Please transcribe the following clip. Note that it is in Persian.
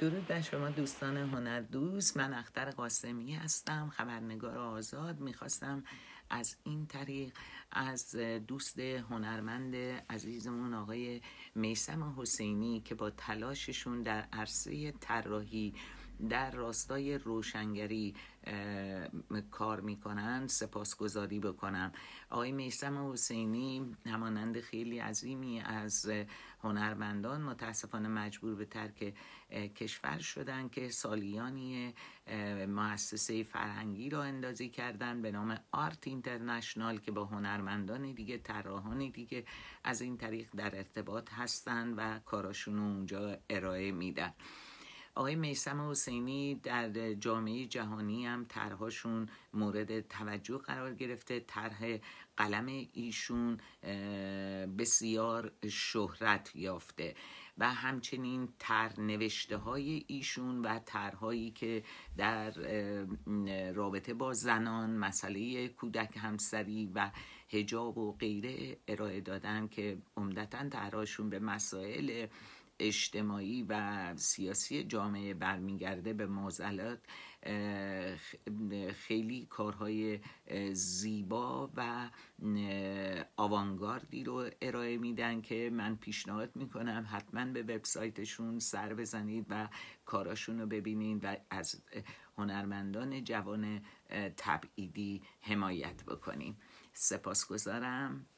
درود به شما دوستان هنر دوست من اختر قاسمی هستم خبرنگار آزاد میخواستم از این طریق از دوست هنرمند عزیزمون آقای میسم حسینی که با تلاششون در عرصه طراحی در راستای روشنگری کار میکنن سپاسگزاری بکنم آقای میسم حسینی همانند خیلی عظیمی از هنرمندان متاسفانه مجبور به ترک کشور شدن که سالیانی مؤسسه فرهنگی را اندازی کردن به نام آرت اینترنشنال که با هنرمندان دیگه طراحان دیگه از این طریق در ارتباط هستند و کاراشون اونجا ارائه میدن آقای میسم حسینی در جامعه جهانی هم طرهاشون مورد توجه قرار گرفته طرح قلم ایشون بسیار شهرت یافته و همچنین تر نوشته های ایشون و ترهایی که در رابطه با زنان مسئله کودک همسری و هجاب و غیره ارائه دادن که عمدتا ترهاشون به مسائل اجتماعی و سیاسی جامعه برمیگرده به موزلات خیلی کارهای زیبا و آوانگاردی رو ارائه میدن که من پیشنهاد میکنم حتما به وبسایتشون سر بزنید و کاراشون رو ببینید و از هنرمندان جوان تبعیدی حمایت بکنیم سپاسگزارم